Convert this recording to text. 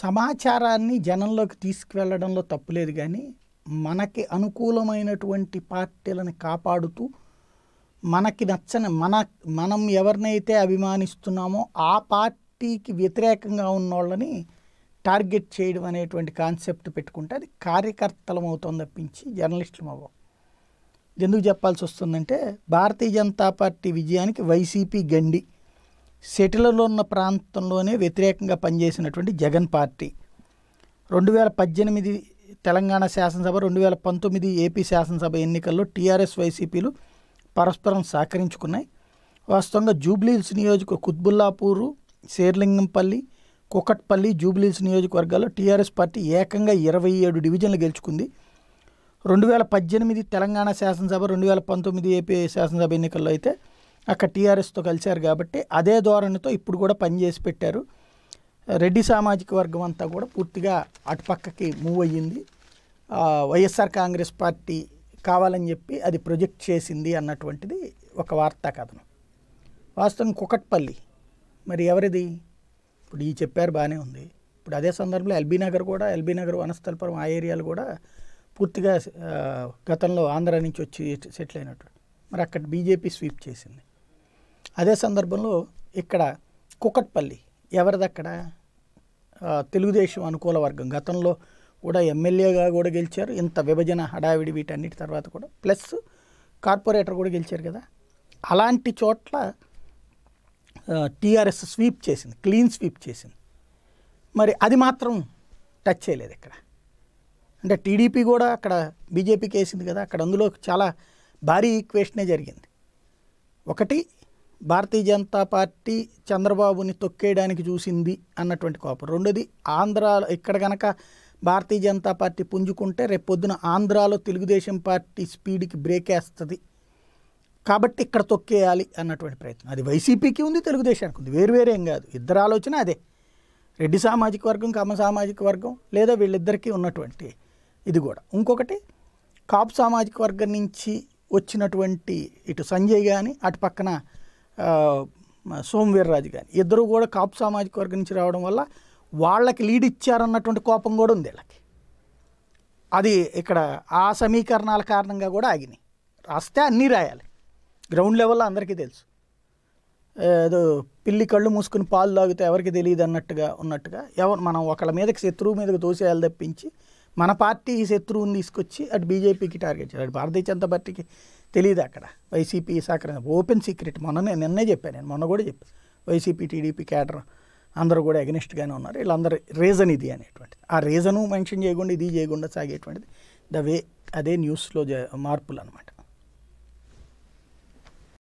సమాచారాన్ని జనంలోకి తీసుకువెళ్ళడంలో తప్పులేదు కానీ మనకి అనుకూలమైనటువంటి పార్టీలను కాపాడుతూ మనకి నచ్చని మన మనం ఎవరినైతే అభిమానిస్తున్నామో ఆ పార్టీకి వ్యతిరేకంగా ఉన్న వాళ్ళని టార్గెట్ చేయడం అనేటువంటి కాన్సెప్ట్ పెట్టుకుంటే అది కార్యకర్తలం అవుతుంది తప్పించి జర్నలిస్టులు అవ్వం ఎందుకు చెప్పాల్సి వస్తుందంటే భారతీయ జనతా పార్టీ విజయానికి వైసీపీ గండి సెటిల్లో ఉన్న ప్రాంతంలోనే వ్యతిరేకంగా పనిచేసినటువంటి జగన్ పార్టీ రెండు వేల పద్దెనిమిది తెలంగాణ శాసనసభ రెండు వేల పంతొమ్మిది ఏపీ శాసనసభ ఎన్నికల్లో టీఆర్ఎస్ వైసీపీలు పరస్పరం సహకరించుకున్నాయి వాస్తవంగా జూబ్లీహిల్స్ నియోజక కుత్బుల్లాపూరు శేర్లింగంపల్లి కుకట్పల్లి జూబ్లీహిల్స్ నియోజకవర్గాల్లో టీఆర్ఎస్ పార్టీ ఏకంగా ఇరవై ఏడు డివిజన్లు గెలుచుకుంది రెండు వేల పద్దెనిమిది తెలంగాణ శాసనసభ రెండు వేల పంతొమ్మిది ఏపీ శాసనసభ ఎన్నికల్లో అయితే అక్కడ టీఆర్ఎస్తో కలిశారు కాబట్టి అదే ధోరణితో ఇప్పుడు కూడా పనిచేసి పెట్టారు రెడ్డి సామాజిక వర్గం అంతా కూడా పూర్తిగా అటుపక్కకి మూవ్ అయ్యింది వైఎస్ఆర్ కాంగ్రెస్ పార్టీ కావాలని చెప్పి అది ప్రొజెక్ట్ చేసింది అన్నటువంటిది ఒక వార్తా కథనం వాస్తవం కుకట్పల్లి మరి ఎవరిది ఇప్పుడు ఈ చెప్పారు బాగానే ఉంది ఇప్పుడు అదే సందర్భంలో ఎల్బీ నగర్ కూడా ఎల్బీ నగర్ వనస్థలపురం ఆ ఏరియాలు కూడా పూర్తిగా గతంలో ఆంధ్ర నుంచి వచ్చి సెటిల్ అయినట్టు మరి అక్కడ బీజేపీ స్వీప్ చేసింది అదే సందర్భంలో ఇక్కడ కుకట్పల్లి ఎవరిదక్కడ తెలుగుదేశం అనుకూల వర్గం గతంలో కూడా ఎమ్మెల్యేగా కూడా గెలిచారు ఇంత విభజన హడావిడి వీటన్నిటి తర్వాత కూడా ప్లస్ కార్పొరేటర్ కూడా గెలిచారు కదా అలాంటి చోట్ల టీఆర్ఎస్ స్వీప్ చేసింది క్లీన్ స్వీప్ చేసింది మరి అది మాత్రం టచ్ చేయలేదు ఇక్కడ అంటే టీడీపీ కూడా అక్కడ బీజేపీకి వేసింది కదా అక్కడ అందులో చాలా భారీ ఈక్వేషనే జరిగింది ఒకటి భారతీయ జనతా పార్టీ చంద్రబాబుని తొక్కేయడానికి చూసింది అన్నటువంటి కోపం రెండోది ఆంధ్రాలో ఇక్కడ కనుక భారతీయ జనతా పార్టీ పుంజుకుంటే రేపొద్దున ఆంధ్రాలో తెలుగుదేశం పార్టీ స్పీడ్కి బ్రేక్ వేస్తుంది కాబట్టి ఇక్కడ తొక్కేయాలి అన్నటువంటి ప్రయత్నం అది వైసీపీకి ఉంది తెలుగుదేశానికి ఉంది వేరు వేరేం కాదు ఇద్దరు ఆలోచన అదే రెడ్డి సామాజిక వర్గం కమ్మ సామాజిక వర్గం లేదా వీళ్ళిద్దరికీ ఉన్నటువంటి ఇది కూడా ఇంకొకటి కాపు సామాజిక వర్గం నుంచి వచ్చినటువంటి ఇటు సంజయ్ కానీ అటు పక్కన సోమవీర్రాజు కానీ ఇద్దరు కూడా కాపు సామాజిక వర్గం నుంచి రావడం వల్ల వాళ్ళకి లీడ్ ఇచ్చారన్నటువంటి కోపం కూడా ఉంది వీళ్ళకి అది ఇక్కడ ఆ సమీకరణాల కారణంగా కూడా ఆగినాయి రాస్తే అన్నీ రాయాలి గ్రౌండ్ లెవెల్లో అందరికీ తెలుసు ఏదో పిల్లి కళ్ళు మూసుకుని పాలు తాగితే ఎవరికి తెలియదు అన్నట్టుగా ఉన్నట్టుగా ఎవరు మనం ఒకళ్ళ మీదకి శత్రువు మీదకి తోసేయాలి తప్పించి మన పార్టీ శత్రువుని తీసుకొచ్చి అటు బీజేపీకి టార్గెట్ చేయాలి అటు భారతీయ జనతా పార్టీకి తెలియదు అక్కడ వైసీపీ సహకారం ఓపెన్ సీక్రెట్ మొన్ననే నిన్నే చెప్పాను నేను మొన్న కూడా చెప్పాను వైసీపీ టీడీపీ క్యాడర్ అందరూ కూడా అగనిస్ట్గానే ఉన్నారు వీళ్ళందరూ రీజన్ ఇది అనేటువంటిది ఆ రీజను మెన్షన్ చేయకుండా ఇది చేయకుండా సాగేటువంటిది ద వే అదే న్యూస్లో మార్పులు అనమాట